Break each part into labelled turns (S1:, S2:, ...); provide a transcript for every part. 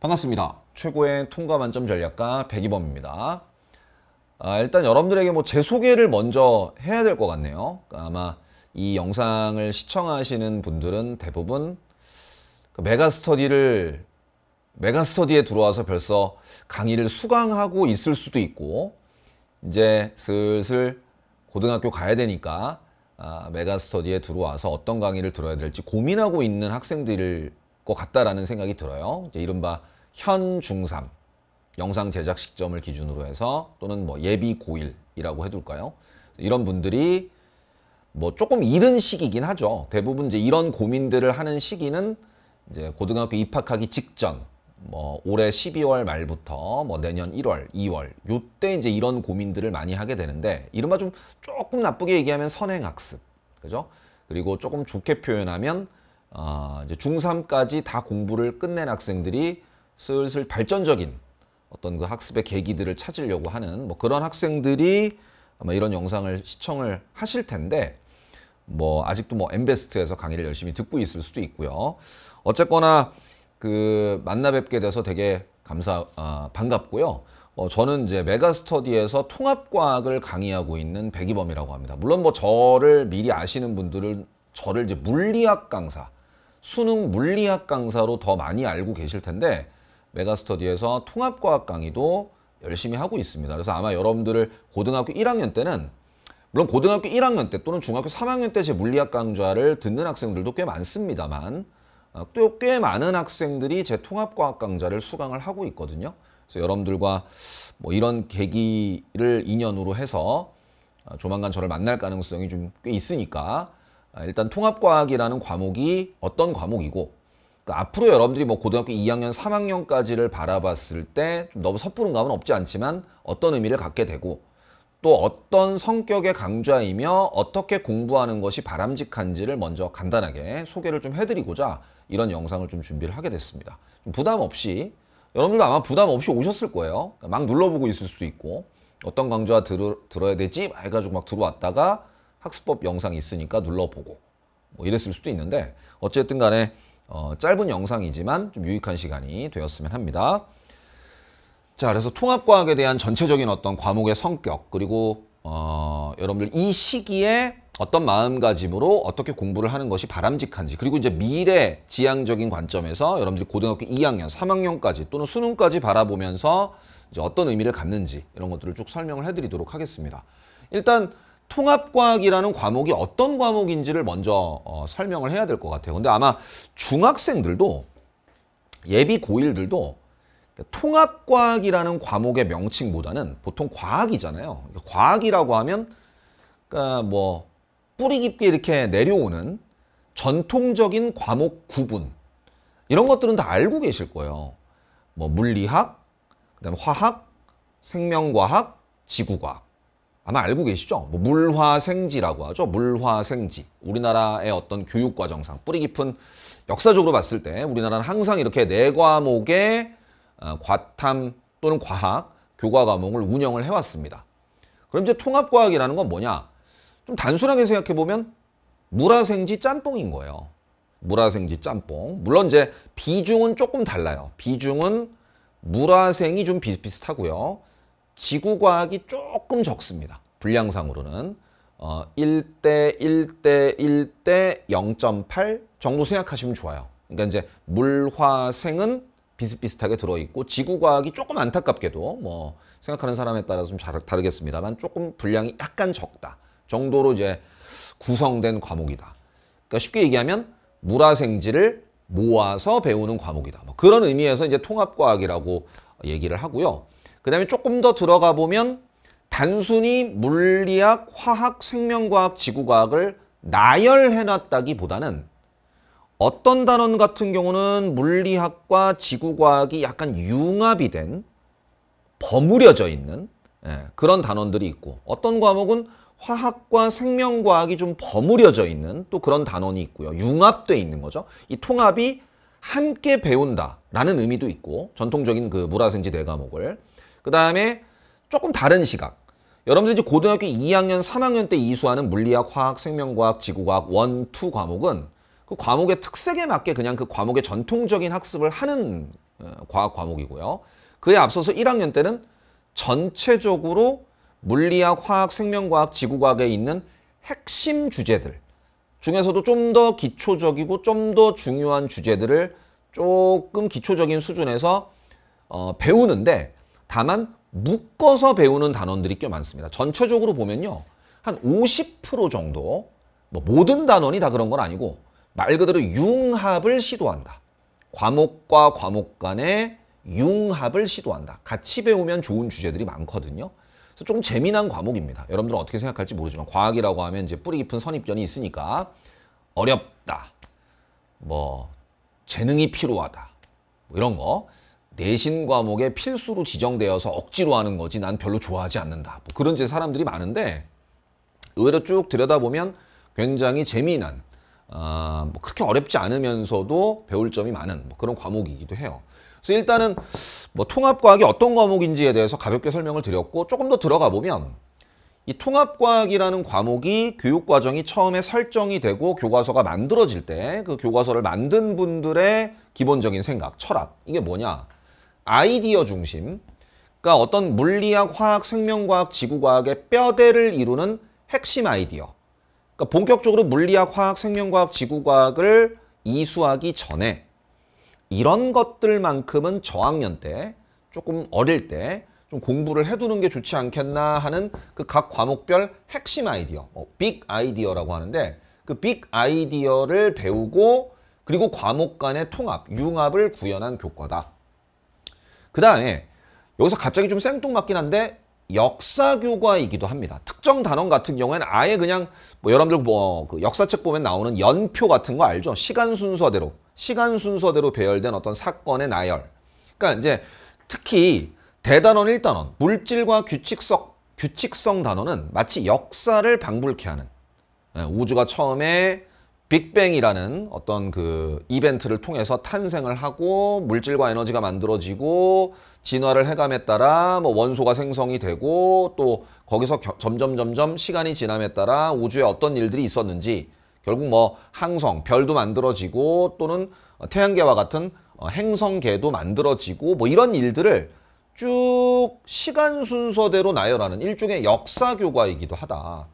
S1: 반갑습니다. 최고의 통과 만점 전략가 백이범입니다. 아, 일단 여러분들에게 뭐 제 소개를 먼저 해야 될 것 같네요. 아마 이 영상을 시청하시는 분들은 대부분 그 메가스터디를 메가스터디에 들어와서 벌써 강의를 수강하고 있을 수도 있고 이제 슬슬 고등학교 가야 되니까 아, 메가스터디에 들어와서 어떤 강의를 들어야 될지 고민하고 있는 학생들일 것 같다라는 생각이 들어요. 이른바 현중삼 영상 제작 시점을 기준으로 해서 또는 뭐 예비 고1이라고 해둘까요? 이런 분들이 뭐 조금 이른 시기긴 하죠. 대부분 이제 이런 고민들을 하는 시기는 이제 고등학교 입학하기 직전 뭐 올해 12월 말부터 뭐 내년 1월, 2월 요때 이제 이런 고민들을 많이 하게 되는데 이른바 좀 조금 나쁘게 얘기하면 선행학습 그죠? 그리고 조금 좋게 표현하면 어, 이제 중3까지 다 공부를 끝낸 학생들이 슬슬 발전적인 어떤 그 학습의 계기들을 찾으려고 하는 뭐 그런 학생들이 아마 이런 영상을 시청을 하실 텐데 뭐 아직도 뭐 엠베스트에서 강의를 열심히 듣고 있을 수도 있고요. 어쨌거나 그 만나 뵙게 돼서 되게 감사 아, 반갑고요. 어, 저는 이제 메가스터디에서 통합과학을 강의하고 있는 백이범이라고 합니다. 물론 뭐 저를 미리 아시는 분들은 저를 이제 물리학 강사 수능 물리학 강사로 더 많이 알고 계실 텐데 메가스터디에서 통합과학 강의도 열심히 하고 있습니다. 그래서 아마 여러분들을 고등학교 1학년 때는 물론 고등학교 1학년 때 또는 중학교 3학년 때 제 물리학 강좌를 듣는 학생들도 꽤 많습니다만 어, 또 꽤 많은 학생들이 제 통합과학 강좌를 수강을 하고 있거든요. 그래서 여러분들과 뭐 이런 계기를 인연으로 해서 어, 조만간 저를 만날 가능성이 좀 꽤 있으니까 아, 일단 통합과학이라는 과목이 어떤 과목이고 그 앞으로 여러분들이 뭐 고등학교 2학년, 3학년까지를 바라봤을 때 너무 섣부른 감은 없지 않지만 어떤 의미를 갖게 되고 또 어떤 성격의 강좌이며 어떻게 공부하는 것이 바람직한지를 먼저 간단하게 소개를 좀 해드리고자 이런 영상을 좀 준비를 하게 됐습니다. 부담 없이 여러분들도 아마 부담 없이 오셨을 거예요. 그러니까 막 눌러보고 있을 수도 있고 어떤 강좌 들어, 들어야 되지? 해가지고 막 들어왔다가 학습법 영상이 있으니까 눌러보고 뭐 이랬을 수도 있는데 어쨌든 간에 어, 짧은 영상이지만 좀 유익한 시간이 되었으면 합니다. 자 그래서 통합과학에 대한 전체적인 어떤 과목의 성격 그리고 어, 여러분들 이 시기에 어떤 마음가짐으로 어떻게 공부를 하는 것이 바람직한지 그리고 이제 미래 지향적인 관점에서 여러분들이 고등학교 2학년, 3학년까지 또는 수능까지 바라보면서 이제 어떤 의미를 갖는지 이런 것들을 쭉 설명을 해드리도록 하겠습니다. 일단 통합과학이라는 과목이 어떤 과목인지를 먼저 어, 설명을 해야 될 것 같아요. 근데 아마 중학생들도 예비 고1들도 통합과학이라는 과목의 명칭보다는 보통 과학이잖아요. 과학이라고 하면 그러니까 뭐 뿌리 깊게 이렇게 내려오는 전통적인 과목 구분 이런 것들은 다 알고 계실 거예요. 뭐 물리학, 그다음 화학, 생명과학, 지구과학 아마 알고 계시죠? 뭐 물화생지라고 하죠. 물화생지. 우리나라의 어떤 교육 과정상 뿌리 깊은 역사적으로 봤을 때 우리나라는 항상 이렇게 네 과목의 어, 과탐 또는 과학 교과 과목을 운영을 해왔습니다. 그럼 이제 통합과학이라는 건 뭐냐? 좀 단순하게 생각해 보면 물화생지 짬뽕인 거예요. 물화생지 짬뽕. 물론 이제 비중은 조금 달라요. 비중은 물화생이 좀 비슷비슷하고요. 지구과학이 조금 적습니다. 분량상으로는 어, 1대 1대 1대 0.8 정도 생각하시면 좋아요. 그러니까 이제 물화생은 비슷비슷하게 들어있고 지구과학이 조금 안타깝게도 뭐 생각하는 사람에 따라서 좀 다르겠습니다만 조금 분량이 약간 적다 정도로 이제 구성된 과목이다. 그러니까 쉽게 얘기하면 물화생지를 모아서 배우는 과목이다. 뭐 그런 의미에서 이제 통합과학이라고 얘기를 하고요. 그 다음에 조금 더 들어가 보면 단순히 물리학, 화학, 생명과학, 지구과학을 나열해놨다기보다는 어떤 단원 같은 경우는 물리학과 지구과학이 약간 융합이 된 버무려져 있는 예, 그런 단원들이 있고 어떤 과목은 화학과 생명과학이 좀 버무려져 있는 또 그런 단원이 있고요. 융합돼 있는 거죠. 이 통합이 함께 배운다라는 의미도 있고 전통적인 그 물화생지 대과목을 그 다음에 조금 다른 시각. 여러분들이 제 고등학교 2학년, 3학년 때 이수하는 물리학, 화학, 생명과학, 지구과학 원, 투 과목은 그 과목의 특색에 맞게 그냥 그 과목의 전통적인 학습을 하는 어, 과학 과목이고요. 그에 앞서서 1학년 때는 전체적으로 물리학, 화학, 생명과학, 지구과학에 있는 핵심 주제들 중에서도 좀 더 기초적이고 좀 더 중요한 주제들을 조금 기초적인 수준에서 어, 배우는데 다만 묶어서 배우는 단원들이 꽤 많습니다. 전체적으로 보면요. 한 50% 정도 뭐 모든 단원이 다 그런 건 아니고 말 그대로 융합을 시도한다. 과목과 과목 간의 융합을 시도한다. 같이 배우면 좋은 주제들이 많거든요. 그래서 좀 재미난 과목입니다. 여러분들은 어떻게 생각할지 모르지만 과학이라고 하면 이제 뿌리 깊은 선입견이 있으니까 어렵다. 뭐 재능이 필요하다. 뭐 이런 거. 내신 과목에 필수로 지정되어서 억지로 하는 거지 난 별로 좋아하지 않는다. 뭐 그런 제 사람들이 많은데 의외로 쭉 들여다보면 굉장히 재미난 아, 뭐 그렇게 어렵지 않으면서도 배울 점이 많은 뭐 그런 과목이기도 해요. 그래서 일단은 뭐 통합과학이 어떤 과목인지에 대해서 가볍게 설명을 드렸고 조금 더 들어가 보면 이 통합과학이라는 과목이 교육과정이 처음에 설정이 되고 교과서가 만들어질 때 그 교과서를 만든 분들의 기본적인 생각, 철학 이게 뭐냐 아이디어 중심, 그러니까 어떤 물리학, 화학, 생명과학, 지구과학의 뼈대를 이루는 핵심 아이디어. 그러니까 본격적으로 물리학, 화학, 생명과학, 지구과학을 이수하기 전에 이런 것들만큼은 저학년 때, 조금 어릴 때 좀 공부를 해두는 게 좋지 않겠나 하는 그 각 과목별 핵심 아이디어, 뭐빅 아이디어라고 하는데 그 빅 아이디어를 배우고 그리고 과목 간의 통합, 융합을 구현한 교과다. 그 다음에 여기서 갑자기 좀 생뚱맞긴 한데 역사교과이기도 합니다. 특정 단원 같은 경우에는 아예 그냥 뭐 여러분들 뭐 그 역사책 보면 나오는 연표 같은 거 알죠? 시간 순서대로 시간 순서대로 배열된 어떤 사건의 나열. 그러니까 이제 특히 대단원 1단원 물질과 규칙성 규칙성 단원은 마치 역사를 방불케 하는 예, 우주가 처음에 빅뱅이라는 어떤 그 이벤트를 통해서 탄생을 하고 물질과 에너지가 만들어지고 진화를 해감에 따라 뭐 원소가 생성이 되고 또 거기서 겨, 점점 점점 시간이 지남에 따라 우주에 어떤 일들이 있었는지 결국 뭐 항성, 별도 만들어지고 또는 태양계와 같은 어, 행성계도 만들어지고 뭐 이런 일들을 쭉 시간 순서대로 나열하는 일종의 역사 교과이기도 하다.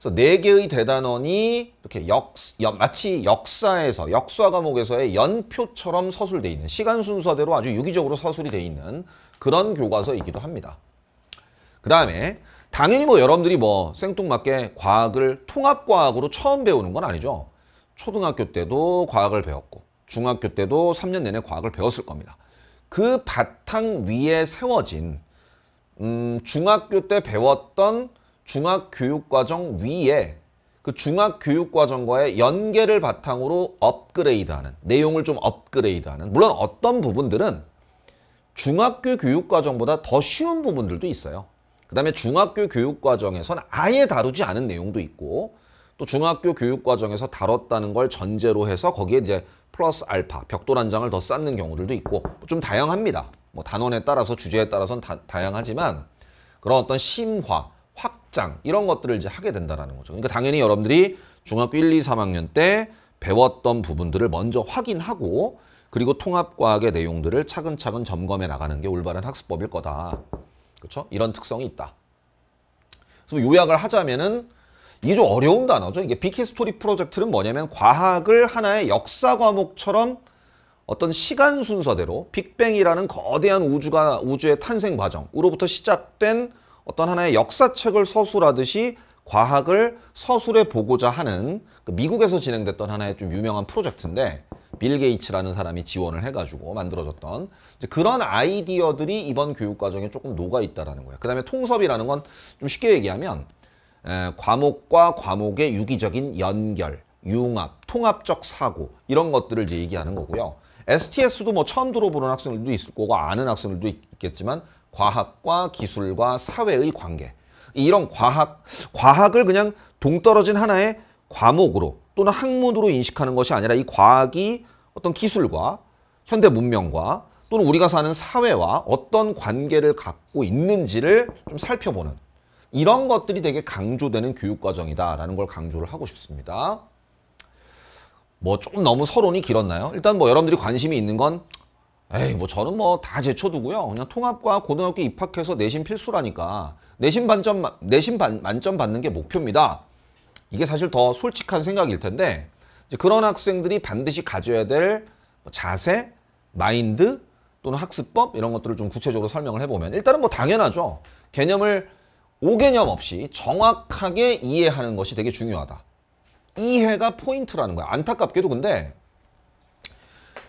S1: 그래서 네 개의 대단원이 이렇게 역, 마치 역사에서 역사 과목에서의 연표처럼 서술되어 있는 시간 순서대로 아주 유기적으로 서술이 돼 있는 그런 교과서이기도 합니다. 그 다음에 당연히 뭐 여러분들이 뭐 생뚱맞게 과학을 통합과학으로 처음 배우는 건 아니죠. 초등학교 때도 과학을 배웠고 중학교 때도 3년 내내 과학을 배웠을 겁니다. 그 바탕 위에 세워진 음, 중학교 때 배웠던 중학교육과정 위에 그 중학교육과정과의 연계를 바탕으로 업그레이드하는 내용을 좀 업그레이드하는 물론 어떤 부분들은 중학교 교육과정보다 더 쉬운 부분들도 있어요. 그 다음에 중학교 교육과정에서는 아예 다루지 않은 내용도 있고 또 중학교 교육과정에서 다뤘다는 걸 전제로 해서 거기에 이제 플러스 알파, 벽돌 한 장을 더 쌓는 경우들도 있고 좀 다양합니다. 뭐 단원에 따라서 주제에 따라서는 다, 다양하지만 그런 어떤 심화, 확장 이런 것들을 이제 하게 된다는 거죠. 그러니까 당연히 여러분들이 중학교 1, 2, 3학년 때 배웠던 부분들을 먼저 확인하고 그리고 통합과학의 내용들을 차근차근 점검해 나가는 게 올바른 학습법일 거다. 그렇죠? 이런 특성이 있다. 그래서 요약을 하자면은 이게 좀 어려운 단어죠. 이게 비키 스토리 프로젝트는 뭐냐면 과학을 하나의 역사 과목처럼 어떤 시간 순서대로 빅뱅이라는 거대한 우주가 우주의 탄생 과정으로부터 시작된 어떤 하나의 역사책을 서술하듯이 과학을 서술해 보고자 하는 그 미국에서 진행됐던 하나의 좀 유명한 프로젝트인데 빌 게이츠라는 사람이 지원을 해가지고 만들어졌던 이제 그런 아이디어들이 이번 교육 과정에 조금 녹아 있다라는 거예요. 그다음에 통섭이라는 건 좀 쉽게 얘기하면 에, 과목과 과목의 유기적인 연결, 융합, 통합적 사고 이런 것들을 이제 얘기하는 거고요. STS도 뭐 처음 들어보는 학생들도 있을 거고 아는 학생들도 있겠지만 과학과 기술과 사회의 관계 이런 과학, 과학을 그냥 동떨어진 하나의 과목으로 또는 학문으로 인식하는 것이 아니라 이 과학이 어떤 기술과 현대 문명과 또는 우리가 사는 사회와 어떤 관계를 갖고 있는지를 좀 살펴보는 이런 것들이 되게 강조되는 교육과정이다라는 걸 강조를 하고 싶습니다. 뭐 조금 너무 서론이 길었나요? 일단 뭐 여러분들이 관심이 있는 건 에이 뭐 저는 뭐 다 제초두고요. 그냥 통합과 고등학교 입학해서 내신 필수라니까 내신 반점 내신 반, 만점 받는 게 목표입니다. 이게 사실 더 솔직한 생각일 텐데 이제 그런 학생들이 반드시 가져야 될 뭐 자세, 마인드 또는 학습법 이런 것들을 좀 구체적으로 설명을 해보면 일단은 뭐 당연하죠. 개념을 오개념 없이 정확하게 이해하는 것이 되게 중요하다. 이해가 포인트라는 거야. 안타깝게도 근데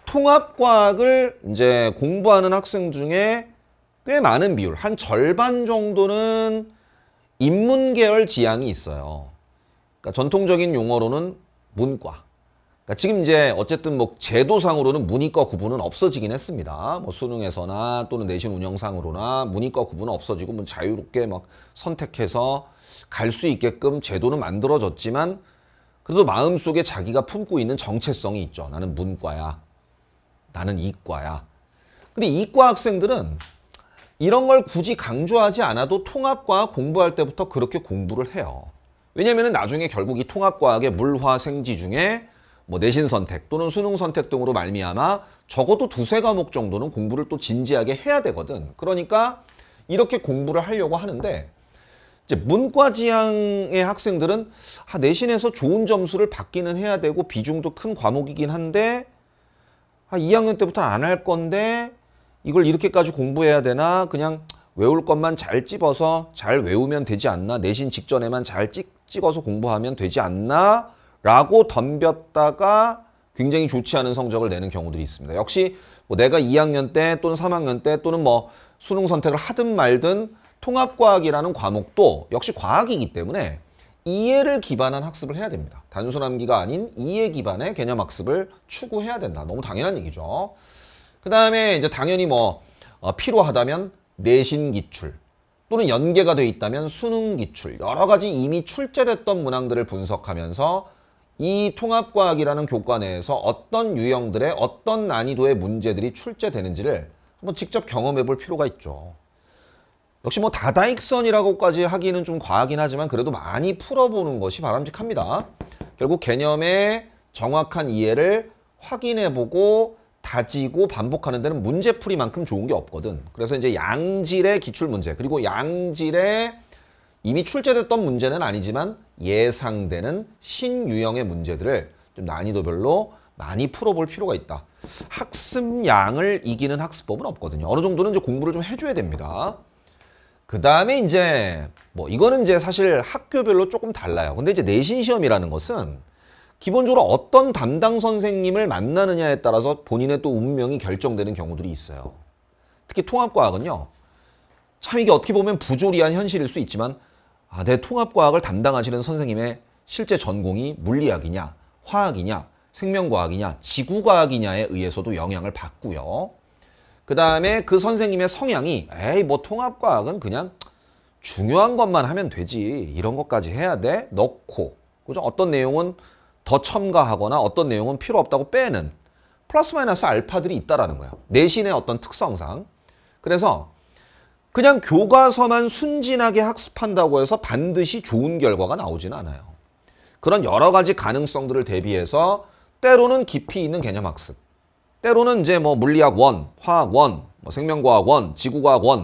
S1: 통합과학을 이제 공부하는 학생 중에 꽤 많은 비율, 한 절반 정도는 인문계열 지향이 있어요. 그러니까 전통적인 용어로는 문과. 그러니까 지금 이제 어쨌든 뭐 제도상으로는 문이과 구분은 없어지긴 했습니다. 뭐 수능에서나 또는 내신 운영상으로나 문이과 구분은 없어지고 뭐 자유롭게 막 선택해서 갈 수 있게끔 제도는 만들어졌지만 그래도 마음속에 자기가 품고 있는 정체성이 있죠. 나는 문과야. 나는 이과야. 근데 이과 학생들은 이런 걸 굳이 강조하지 않아도 통합과 공부할 때부터 그렇게 공부를 해요. 왜냐면은 나중에 결국 이 통합과학의 물화 생지 중에 뭐 내신 선택 또는 수능 선택 등으로 말미암아 적어도 두세 과목 정도는 공부를 또 진지하게 해야 되거든. 그러니까 이렇게 공부를 하려고 하는데 이제 문과 지향의 학생들은 아, 내신에서 좋은 점수를 받기는 해야 되고 비중도 큰 과목이긴 한데 한 2학년 때부터 안 할 건데 이걸 이렇게까지 공부해야 되나 그냥 외울 것만 잘 집어서 잘 외우면 되지 않나 내신 직전에만 잘 찍, 찍어서 공부하면 되지 않나 라고 덤볐다가 굉장히 좋지 않은 성적을 내는 경우들이 있습니다. 역시 뭐 내가 2학년 때 또는 3학년 때 또는 뭐 수능 선택을 하든 말든 통합과학이라는 과목도 역시 과학이기 때문에 이해를 기반한 학습을 해야 됩니다. 단순 암기가 아닌 이해 기반의 개념 학습을 추구해야 된다. 너무 당연한 얘기죠. 그 다음에 이제 당연히 뭐 어, 필요하다면 내신 기출 또는 연계가 돼 있다면 수능 기출 여러 가지 이미 출제됐던 문항들을 분석하면서 이 통합과학이라는 교과 내에서 어떤 유형들의 어떤 난이도의 문제들이 출제되는지를 한번 직접 경험해 볼 필요가 있죠. 역시 뭐 다다익선이라고까지 하기는 좀 과하긴 하지만 그래도 많이 풀어보는 것이 바람직합니다. 결국 개념의 정확한 이해를 확인해보고 다지고 반복하는 데는 문제풀이만큼 좋은 게 없거든. 그래서 이제 양질의 기출문제 그리고 양질의 이미 출제됐던 문제는 아니지만 예상되는 신유형의 문제들을 좀 난이도별로 많이 풀어볼 필요가 있다. 학습량을 이기는 학습법은 없거든요. 어느 정도는 이제 공부를 좀 해줘야 됩니다. 그 다음에 이제 뭐 이거는 이제 사실 학교별로 조금 달라요. 근데 이제 내신 시험이라는 것은 기본적으로 어떤 담당 선생님을 만나느냐에 따라서 본인의 또 운명이 결정되는 경우들이 있어요. 특히 통합과학은요. 참 이게 어떻게 보면 부조리한 현실일 수 있지만 아, 내 통합과학을 담당하시는 선생님의 실제 전공이 물리학이냐, 화학이냐, 생명과학이냐, 지구과학이냐에 의해서도 영향을 받고요. 그 다음에 그 선생님의 성향이 에이 뭐 통합과학은 그냥 중요한 것만 하면 되지 이런 것까지 해야 돼 넣고 그죠 어떤 내용은 더 첨가하거나 어떤 내용은 필요 없다고 빼는 플러스 마이너스 알파들이 있다라는 거야 내신의 어떤 특성상 그래서 그냥 교과서만 순진하게 학습한다고 해서 반드시 좋은 결과가 나오진 않아요 그런 여러 가지 가능성들을 대비해서 때로는 깊이 있는 개념 학습 때로는 이제 뭐 물리학 원, 화학 원, 뭐 생명과학 원, 지구과학 원,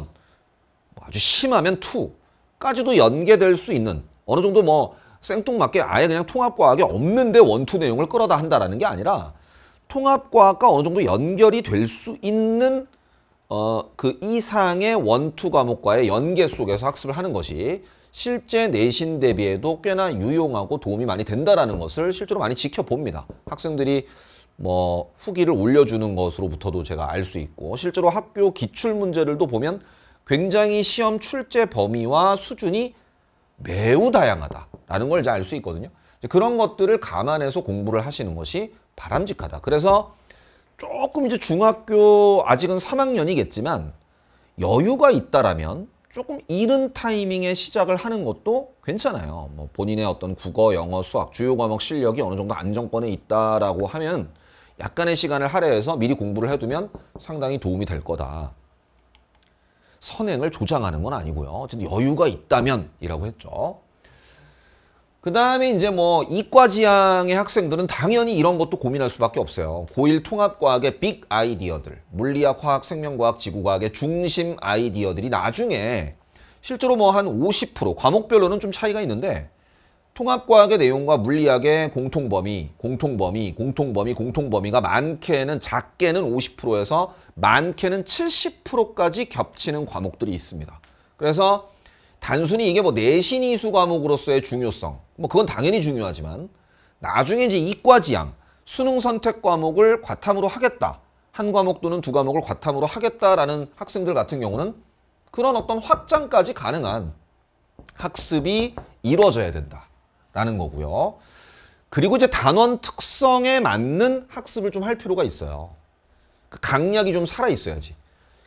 S1: 뭐 아주 심하면 투까지도 연계될 수 있는 어느 정도 뭐 생뚱맞게 아예 그냥 통합과학이 없는데 원투 내용을 끌어다 한다라는 게 아니라 통합과학과 어느 정도 연결이 될 수 있는 어, 그 이상의 원투 과목과의 연계 속에서 학습을 하는 것이 실제 내신 대비에도 꽤나 유용하고 도움이 많이 된다라는 것을 실제로 많이 지켜봅니다. 학생들이 뭐 후기를 올려주는 것으로부터도 제가 알 수 있고 실제로 학교 기출 문제들도 보면 굉장히 시험 출제 범위와 수준이 매우 다양하다라는 걸 이제 알수 있거든요. 그런 것들을 감안해서 공부를 하시는 것이 바람직하다. 그래서 조금 이제 중학교 아직은 3학년이겠지만 여유가 있다라면 조금 이른 타이밍에 시작을 하는 것도 괜찮아요. 뭐 본인의 어떤 국어, 영어, 수학 주요 과목 실력이 어느 정도 안정권에 있다라고 하면 약간의 시간을 할애해서 미리 공부를 해두면 상당히 도움이 될 거다. 선행을 조장하는 건 아니고요. 여유가 있다면 이라고 했죠. 그 다음에 이제 뭐 이과 지향의 학생들은 당연히 이런 것도 고민할 수밖에 없어요. 고1 통합과학의 빅 아이디어들, 물리학, 화학, 생명과학, 지구과학의 중심 아이디어들이 나중에 실제로 뭐 한 50% 과목별로는 좀 차이가 있는데 통합과학의 내용과 물리학의 공통범위, 공통범위, 공통범위, 공통범위가 많게는 작게는 50%에서 많게는 70%까지 겹치는 과목들이 있습니다. 그래서 단순히 이게 뭐 내신 이수 과목으로서의 중요성, 뭐 그건 당연히 중요하지만 나중에 이제 이과지향, 수능 선택 과목을 과탐으로 하겠다. 한 과목 또는 두 과목을 과탐으로 하겠다라는 학생들 같은 경우는 그런 어떤 확장까지 가능한 학습이 이루어져야 된다. 라는 거고요. 그리고 이제 단원 특성에 맞는 학습을 좀 할 필요가 있어요. 그러니까 강약이 좀 살아 있어야지.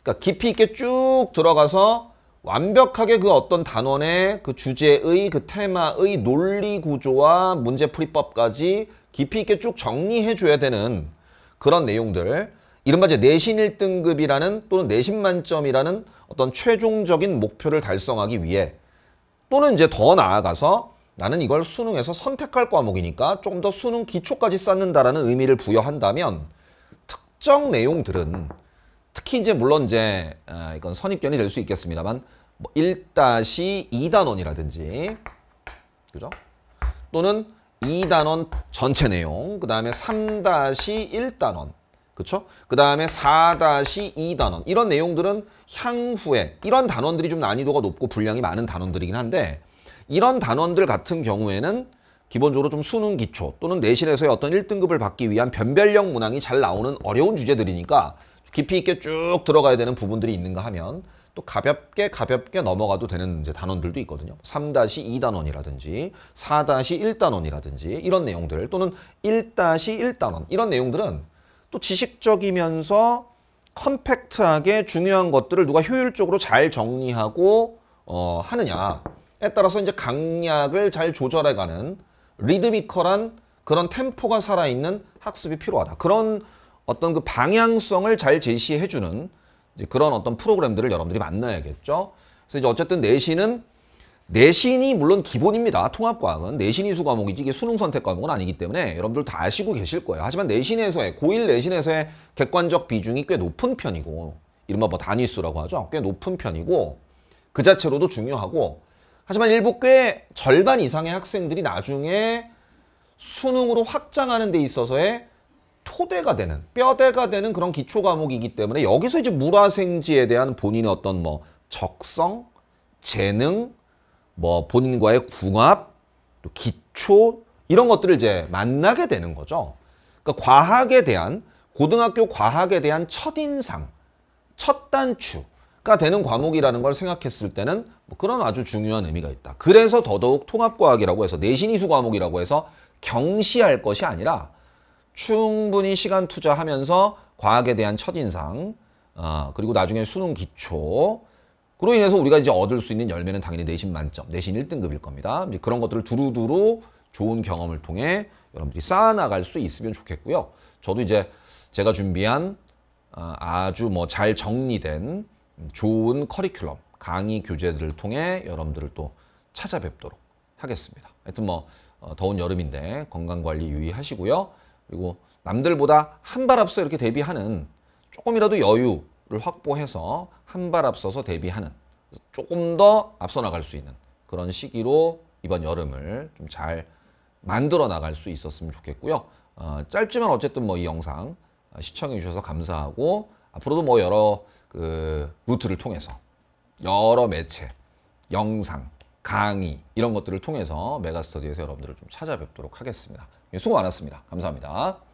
S1: 그러니까 깊이 있게 쭉 들어가서 완벽하게 그 어떤 단원의 그 주제의 그 테마의 논리 구조와 문제 풀이법까지 깊이 있게 쭉 정리해 줘야 되는 그런 내용들 이른바 이제 내신 1등급이라는 또는 내신 만점이라는 어떤 최종적인 목표를 달성하기 위해 또는 이제 더 나아가서 나는 이걸 수능에서 선택할 과목이니까 좀더 수능 기초까지 쌓는다라는 의미를 부여한다면 특정 내용들은 특히 이제 물론 이제 아, 이건 선입견이 될 수 있겠습니다만 뭐 1-2단원이라든지 그죠? 또는 2단원 전체 내용, 그 다음에 3-1단원, 그쵸? 그 다음에 4-2단원 이런 내용들은 향후에 이런 단원들이 좀 난이도가 높고 분량이 많은 단원들이긴 한데 이런 단원들 같은 경우에는 기본적으로 좀 수능 기초 또는 내신에서의 어떤 1등급을 받기 위한 변별력 문항이 잘 나오는 어려운 주제들이니까 깊이 있게 쭉 들어가야 되는 부분들이 있는가 하면 또 가볍게 가볍게 넘어가도 되는 이제 단원들도 있거든요. 3-2단원이라든지 4-1단원이라든지 이런 내용들 또는 1-1단원 이런 내용들은 또 지식적이면서 컴팩트하게 중요한 것들을 누가 효율적으로 잘 정리하고 어, 하느냐 에 따라서 이제 강약을 잘 조절해가는 리드미컬한 그런 템포가 살아있는 학습이 필요하다. 그런 어떤 그 방향성을 잘 제시해주는 이제 그런 어떤 프로그램들을 여러분들이 만나야겠죠. 그래서 이제 어쨌든 내신은 내신이 물론 기본입니다. 통합과학은 내신 이수 과목이지 이게 수능 선택 과목은 아니기 때문에 여러분들 다 아시고 계실 거예요. 하지만 내신에서의 고1 내신에서의 객관적 비중이 꽤 높은 편이고 이른바 뭐 단위수라고 하죠. 꽤 높은 편이고 그 자체로도 중요하고 하지만 일부 꽤 절반 이상의 학생들이 나중에 수능으로 확장하는 데 있어서의 토대가 되는 뼈대가 되는 그런 기초 과목이기 때문에 여기서 이제 물화생지에 대한 본인의 어떤 뭐 적성, 재능, 뭐 본인과의 궁합, 또 기초 이런 것들을 이제 만나게 되는 거죠. 그러니까 과학에 대한 고등학교 과학에 대한 첫인상, 첫 단추 되는 과목이라는 걸 생각했을 때는 뭐 그런 아주 중요한 의미가 있다. 그래서 더더욱 통합과학이라고 해서 내신이수 과목이라고 해서 경시할 것이 아니라 충분히 시간 투자하면서 과학에 대한 첫인상 어, 그리고 나중에 수능 기초 그로 인해서 우리가 이제 얻을 수 있는 열매는 당연히 내신 만점, 내신 1등급일 겁니다. 이제 그런 것들을 두루두루 좋은 경험을 통해 여러분들이 쌓아나갈 수 있으면 좋겠고요. 저도 이제 제가 준비한 아, 아주 뭐 잘 정리된 좋은 커리큘럼, 강의 교재들을 통해 여러분들을 또 찾아뵙도록 하겠습니다. 하여튼 뭐 어, 더운 여름인데 건강관리 유의하시고요. 그리고 남들보다 한 발 앞서 이렇게 대비하는 조금이라도 여유를 확보해서 한 발 앞서서 대비하는 조금 더 앞서 나갈 수 있는 그런 시기로 이번 여름을 좀 잘 만들어 나갈 수 있었으면 좋겠고요. 어, 짧지만 어쨌든 뭐 이 영상 시청해 주셔서 감사하고 앞으로도 뭐 여러 그 루트를 통해서 여러 매체, 영상, 강의 이런 것들을 통해서 메가스터디에서 여러분들을 좀 찾아뵙도록 하겠습니다. 예, 수고 많았습니다. 감사합니다.